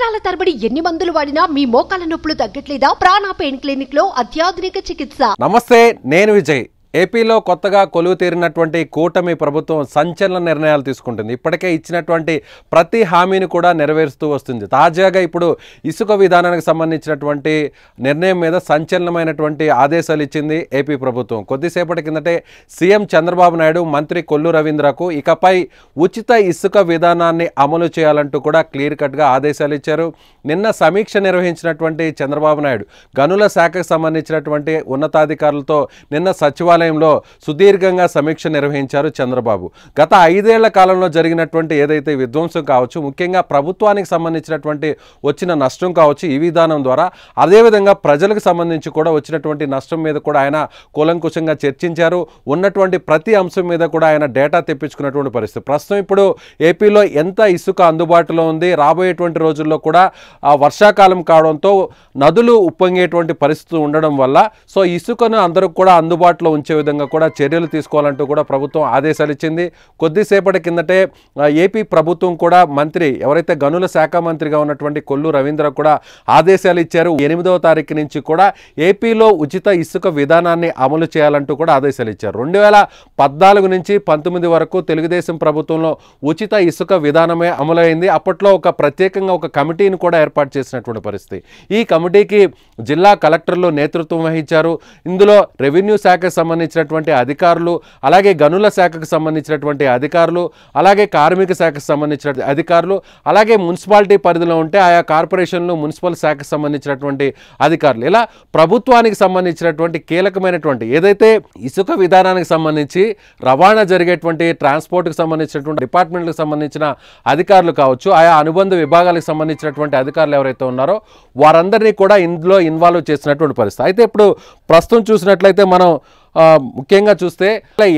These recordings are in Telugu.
సంవత్సరాల తరబడి ఎన్ని మందులు వాడినా మీ మోకాల నొప్పులు తగ్గట్లేదా ప్రాణ పెయిన్ క్లినిక్ లో అత్యాధునిక చికిత్స నమస్తే నేను విజయ్ ఏపీలో కొత్తగా కొలువు తీరినటువంటి కూటమి ప్రభుత్వం సంచలన నిర్ణయాలు తీసుకుంటుంది ఇప్పటికే ఇచ్చినటువంటి ప్రతి హామీని కూడా నెరవేరుస్తూ వస్తుంది తాజాగా ఇప్పుడు ఇసుక విధానానికి సంబంధించినటువంటి నిర్ణయం మీద సంచలనమైనటువంటి ఆదేశాలు ఇచ్చింది ఏపీ ప్రభుత్వం కొద్దిసేపటి కిందటే సీఎం చంద్రబాబు నాయుడు మంత్రి కొల్లు రవీంద్రకు ఇకపై ఉచిత ఇసుక విధానాన్ని అమలు చేయాలంటూ కూడా క్లియర్ కట్గా ఆదేశాలు ఇచ్చారు నిన్న సమీక్ష నిర్వహించినటువంటి చంద్రబాబు నాయుడు గనుల శాఖకు సంబంధించినటువంటి ఉన్నతాధికారులతో నిన్న సచివాలయం సచివాలయంలో సుదీర్ఘంగా సమీక్ష నిర్వహించారు చంద్రబాబు గత ఐదేళ్ల కాలంలో జరిగినటువంటి ఏదైతే విధ్వంసం కావచ్చు ముఖ్యంగా ప్రభుత్వానికి సంబంధించినటువంటి వచ్చిన నష్టం కావచ్చు ఈ విధానం ద్వారా అదేవిధంగా ప్రజలకు సంబంధించి కూడా వచ్చినటువంటి నష్టం మీద కూడా ఆయన కూలంకుశంగా చర్చించారు ఉన్నటువంటి ప్రతి అంశం మీద కూడా ఆయన డేటా తెప్పించుకున్నటువంటి పరిస్థితి ప్రస్తుతం ఇప్పుడు ఏపీలో ఎంత ఇసుక అందుబాటులో ఉంది రాబోయేటువంటి రోజుల్లో కూడా వర్షాకాలం కావడంతో నదులు ఉప్పొంగేటువంటి పరిస్థితి ఉండడం వల్ల సో ఇసుకను అందరూ కూడా అందుబాటులో ఉంచే ఇచ్చే విధంగా కూడా చర్యలు తీసుకోవాలంటూ కూడా ప్రభుత్వం ఆదేశాలు ఇచ్చింది కొద్దిసేపటి కిందటే ఏపీ ప్రభుత్వం కూడా మంత్రి ఎవరైతే గనుల శాఖ మంత్రిగా ఉన్నటువంటి కొల్లు రవీంద్ర కూడా ఆదేశాలు ఇచ్చారు ఎనిమిదవ తారీఖు నుంచి కూడా ఏపీలో ఉచిత ఇసుక విధానాన్ని అమలు చేయాలంటూ కూడా ఆదేశాలు ఇచ్చారు రెండు వేల పద్నాలుగు నుంచి పంతొమ్మిది వరకు తెలుగుదేశం ప్రభుత్వంలో ఉచిత ఇసుక విధానమే అమలైంది అప్పట్లో ఒక ప్రత్యేకంగా ఒక కమిటీని కూడా ఏర్పాటు చేసినటువంటి పరిస్థితి ఈ కమిటీకి జిల్లా కలెక్టర్లు నేతృత్వం వహించారు ఇందులో రెవెన్యూ శాఖకు సంబంధించి సంబంధించినటువంటి అధికారులు అలాగే గనుల శాఖకు సంబంధించినటువంటి అధికారులు అలాగే కార్మిక శాఖకు సంబంధించిన అధికారులు అలాగే మున్సిపాలిటీ పరిధిలో ఉంటే ఆయా కార్పొరేషన్లు మున్సిపల్ శాఖకు సంబంధించినటువంటి అధికారులు ఇలా ప్రభుత్వానికి సంబంధించినటువంటి కీలకమైనటువంటి ఏదైతే ఇసుక విధానానికి సంబంధించి రవాణా జరిగేటువంటి ట్రాన్స్పోర్ట్కి సంబంధించినటువంటి డిపార్ట్మెంట్లకు సంబంధించిన అధికారులు కావచ్చు ఆయా అనుబంధ విభాగాలకు సంబంధించినటువంటి అధికారులు ఎవరైతే ఉన్నారో వారందరినీ కూడా ఇందులో ఇన్వాల్వ్ చేసినటువంటి పరిస్థితి అయితే ఇప్పుడు ప్రస్తుతం చూసినట్లయితే మనం ముఖ్యంగా చూస్తే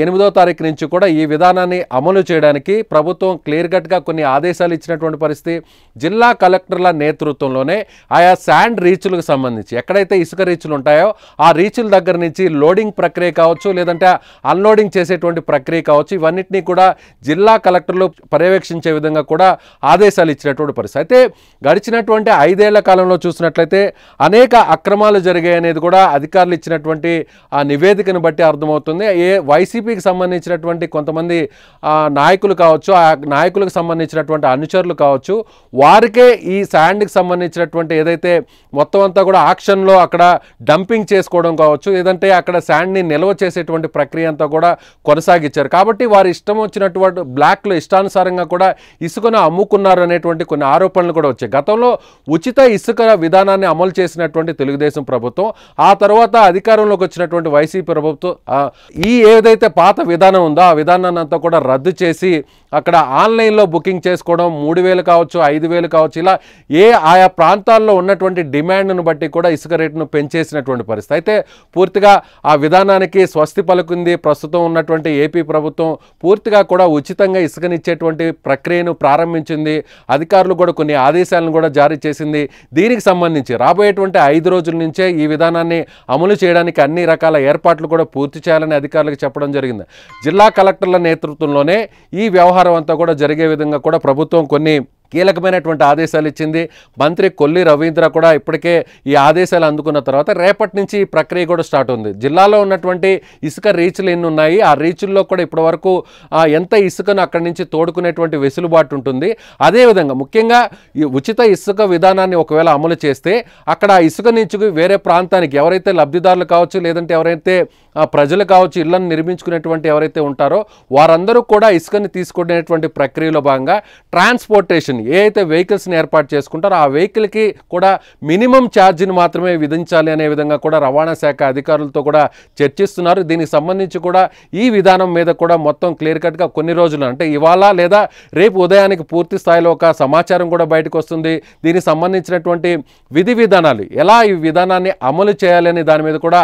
ఎనిమిదో తారీఖు నుంచి కూడా ఈ విధానాన్ని అమలు చేయడానికి ప్రభుత్వం క్లియర్ కట్గా కొన్ని ఆదేశాలు ఇచ్చినటువంటి పరిస్థితి జిల్లా కలెక్టర్ల నేతృత్వంలోనే ఆయా శాండ్ రీచ్లకు సంబంధించి ఎక్కడైతే ఇసుక రీచ్లు ఉంటాయో ఆ రీచ్ల దగ్గర నుంచి లోడింగ్ ప్రక్రియ కావచ్చు లేదంటే అన్లోడింగ్ చేసేటువంటి ప్రక్రియ కావచ్చు ఇవన్నింటినీ కూడా జిల్లా కలెక్టర్లు పర్యవేక్షించే విధంగా కూడా ఆదేశాలు ఇచ్చినటువంటి పరిస్థితి అయితే గడిచినటువంటి ఐదేళ్ల కాలంలో చూసినట్లయితే అనేక అక్రమాలు జరిగాయనేది కూడా అధికారులు ఇచ్చినటువంటి ఆ నివేదికను బట్టి అర్థమవుతుంది ఏ వైసీపీకి సంబంధించినటువంటి కొంతమంది నాయకులు కావచ్చు ఆ నాయకులకు సంబంధించినటువంటి అనుచరులు కావచ్చు వారికే ఈ శాండ్కి సంబంధించినటువంటి ఏదైతే మొత్తం అంతా కూడా ఆక్షన్లో అక్కడ డంపింగ్ చేసుకోవడం కావచ్చు ఏదంటే అక్కడ శాండ్ని నిల్వ చేసేటువంటి ప్రక్రియ అంతా కూడా కొనసాగించారు కాబట్టి వారి ఇష్టం వచ్చినటువంటి బ్లాక్లు ఇష్టానుసారంగా కూడా ఇసుకను అమ్ముకున్నారు అనేటువంటి కొన్ని ఆరోపణలు కూడా వచ్చాయి గతంలో ఉచిత ఇసుక విధానాన్ని అమలు చేసినటువంటి తెలుగుదేశం ప్రభుత్వం ఆ తర్వాత అధికారంలోకి వచ్చినటువంటి వైసీపీ ప్రభుత్వం ప్రభుత్వం ఈ ఏదైతే పాత విధానం ఉందో ఆ విధానాన్ని అంతా కూడా రద్దు చేసి అక్కడ ఆన్లైన్లో బుకింగ్ చేసుకోవడం మూడు వేలు కావచ్చు ఐదు వేలు కావచ్చు ఇలా ఏ ఆయా ప్రాంతాల్లో ఉన్నటువంటి డిమాండ్ను బట్టి కూడా ఇసుక రేటును పెంచేసినటువంటి పరిస్థితి అయితే పూర్తిగా ఆ విధానానికి స్వస్తి పలుకుంది ప్రస్తుతం ఉన్నటువంటి ఏపీ ప్రభుత్వం పూర్తిగా కూడా ఉచితంగా ఇసుకనిచ్చేటువంటి ప్రక్రియను ప్రారంభించింది అధికారులు కూడా కొన్ని ఆదేశాలను కూడా జారీ చేసింది దీనికి సంబంధించి రాబోయేటువంటి ఐదు రోజుల నుంచే ఈ విధానాన్ని అమలు చేయడానికి అన్ని రకాల ఏర్పాట్లు కూడా కూడా పూర్తి చేయాలని అధికారులకు చెప్పడం జరిగింది జిల్లా కలెక్టర్ల నేతృత్వంలోనే ఈ వ్యవహారం అంతా కూడా జరిగే విధంగా కూడా ప్రభుత్వం కొన్ని కీలకమైనటువంటి ఆదేశాలు ఇచ్చింది మంత్రి కొల్లి రవీంద్ర కూడా ఇప్పటికే ఈ ఆదేశాలు అందుకున్న తర్వాత రేపటి నుంచి ఈ ప్రక్రియ కూడా స్టార్ట్ ఉంది జిల్లాలో ఉన్నటువంటి ఇసుక రీచ్లు ఎన్ని ఉన్నాయి ఆ రీచ్ల్లో కూడా ఇప్పటి వరకు ఎంత ఇసుకను అక్కడి నుంచి తోడుకునేటువంటి వెసులుబాటు ఉంటుంది అదేవిధంగా ముఖ్యంగా ఈ ఉచిత ఇసుక విధానాన్ని ఒకవేళ అమలు చేస్తే అక్కడ ఆ ఇసుక నుంచి వేరే ప్రాంతానికి ఎవరైతే లబ్ధిదారులు కావచ్చు లేదంటే ఎవరైతే ప్రజలు కావచ్చు ఇళ్లను నిర్మించుకునేటువంటి ఎవరైతే ఉంటారో వారందరూ కూడా ఇసుకని తీసుకునేటువంటి ప్రక్రియలో భాగంగా ట్రాన్స్పోర్టేషన్ కానీ ఏ అయితే వెహికల్స్ని ఏర్పాటు చేసుకుంటారో ఆ వెహికల్కి కూడా మినిమం ఛార్జీని మాత్రమే విధించాలి అనే విధంగా కూడా రవాణా శాఖ అధికారులతో కూడా చర్చిస్తున్నారు దీనికి సంబంధించి కూడా ఈ విధానం మీద కూడా మొత్తం క్లియర్ కట్గా కొన్ని రోజులు అంటే ఇవాళ లేదా రేపు ఉదయానికి పూర్తి స్థాయిలో ఒక సమాచారం కూడా బయటకు వస్తుంది దీనికి సంబంధించినటువంటి విధి విధానాలు ఎలా ఈ విధానాన్ని అమలు చేయాలనే దాని మీద కూడా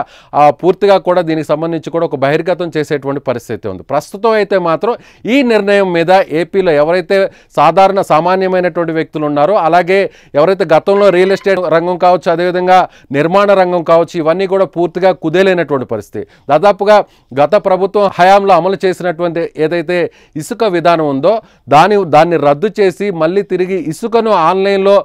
పూర్తిగా కూడా దీనికి సంబంధించి కూడా ఒక బహిర్గతం చేసేటువంటి పరిస్థితి ఉంది ప్రస్తుతం అయితే మాత్రం ఈ నిర్ణయం మీద ఏపీలో ఎవరైతే సాధారణ సామాన్య గణనీయమైనటువంటి వ్యక్తులు ఉన్నారు అలాగే ఎవరైతే గతంలో రియల్ ఎస్టేట్ రంగం కావచ్చు అదేవిధంగా నిర్మాణ రంగం కావచ్చు ఇవన్నీ కూడా పూర్తిగా కుదేలైనటువంటి పరిస్థితి దాదాపుగా గత ప్రభుత్వం హయాంలో అమలు చేసినటువంటి ఏదైతే ఇసుక విధానం ఉందో దాని దాన్ని రద్దు చేసి మళ్ళీ తిరిగి ఇసుకను ఆన్లైన్లో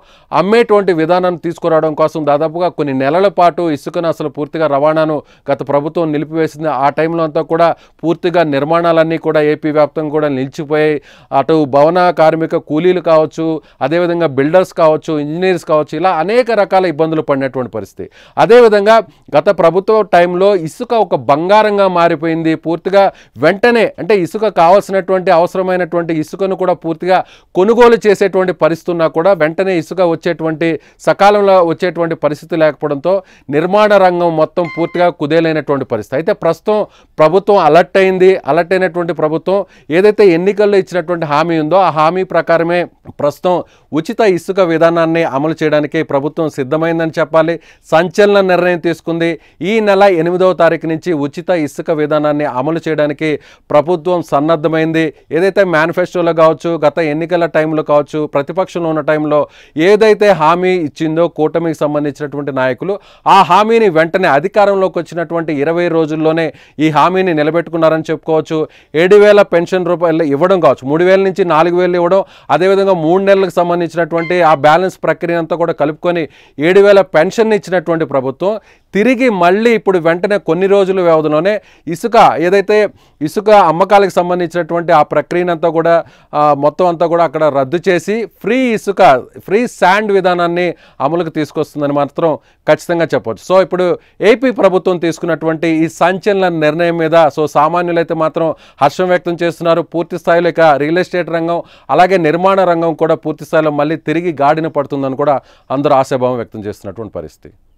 అమ్మేటువంటి విధానాన్ని తీసుకురావడం కోసం దాదాపుగా కొన్ని నెలల పాటు ఇసుకను అసలు పూర్తిగా రవాణాను గత ప్రభుత్వం నిలిపివేసింది ఆ టైంలో అంతా కూడా పూర్తిగా నిర్మాణాలన్నీ కూడా ఏపీ వ్యాప్తంగా కూడా నిలిచిపోయాయి అటు భవన కార్మిక కూలీలు కావచ్చు కావచ్చు అదేవిధంగా బిల్డర్స్ కావచ్చు ఇంజనీర్స్ కావచ్చు ఇలా అనేక రకాల ఇబ్బందులు పడినటువంటి పరిస్థితి అదేవిధంగా గత ప్రభుత్వ టైంలో ఇసుక ఒక బంగారంగా మారిపోయింది పూర్తిగా వెంటనే అంటే ఇసుక కావాల్సినటువంటి అవసరమైనటువంటి ఇసుకను కూడా పూర్తిగా కొనుగోలు చేసేటువంటి పరిస్థితి ఉన్నా కూడా వెంటనే ఇసుక వచ్చేటువంటి సకాలంలో వచ్చేటువంటి పరిస్థితి లేకపోవడంతో నిర్మాణ రంగం మొత్తం పూర్తిగా కుదేలైనటువంటి పరిస్థితి అయితే ప్రస్తుతం ప్రభుత్వం అలర్ట్ అయింది అలర్ట్ అయినటువంటి ప్రభుత్వం ఏదైతే ఎన్నికల్లో ఇచ్చినటువంటి హామీ ఉందో ఆ హామీ ప్రకారమే ప్రస్తుతం ఉచిత ఇసుక విధానాన్ని అమలు చేయడానికి ప్రభుత్వం సిద్ధమైందని చెప్పాలి సంచలన నిర్ణయం తీసుకుంది ఈ నెల ఎనిమిదవ తారీఖు నుంచి ఉచిత ఇసుక విధానాన్ని అమలు చేయడానికి ప్రభుత్వం సన్నద్ధమైంది ఏదైతే మేనిఫెస్టోలో కావచ్చు గత ఎన్నికల టైంలో కావచ్చు ప్రతిపక్షంలో ఉన్న టైంలో ఏదైతే హామీ ఇచ్చిందో కూటమికి సంబంధించినటువంటి నాయకులు ఆ హామీని వెంటనే అధికారంలోకి వచ్చినటువంటి ఇరవై రోజుల్లోనే ఈ హామీని నిలబెట్టుకున్నారని చెప్పుకోవచ్చు ఏడు పెన్షన్ రూపాయలు ఇవ్వడం కావచ్చు మూడు నుంచి నాలుగు ఇవ్వడం అదేవిధంగా మూడు నెలలకు సంబంధించినటువంటి ఆ బ్యాలెన్స్ ప్రక్రియ అంతా కూడా కలుపుకొని ఏడు వేల పెన్షన్ ఇచ్చినటువంటి ప్రభుత్వం తిరిగి మళ్ళీ ఇప్పుడు వెంటనే కొన్ని రోజుల వ్యవధిలోనే ఇసుక ఏదైతే ఇసుక అమ్మకాలకు సంబంధించినటువంటి ఆ ప్రక్రియనంతా కూడా మొత్తం అంతా కూడా అక్కడ రద్దు చేసి ఫ్రీ ఇసుక ఫ్రీ శాండ్ విధానాన్ని అమలుకు తీసుకొస్తుందని మాత్రం ఖచ్చితంగా చెప్పవచ్చు సో ఇప్పుడు ఏపీ ప్రభుత్వం తీసుకున్నటువంటి ఈ సంచలన నిర్ణయం మీద సో సామాన్యులైతే మాత్రం హర్షం వ్యక్తం చేస్తున్నారు పూర్తి స్థాయిలో ఇక రియల్ ఎస్టేట్ రంగం అలాగే నిర్మాణ రంగం కూడా పూర్తి స్థాయిలో మళ్ళీ తిరిగి గాడిన పడుతుందని కూడా అందరూ ఆశాభావం వ్యక్తం చేస్తున్నటువంటి పరిస్థితి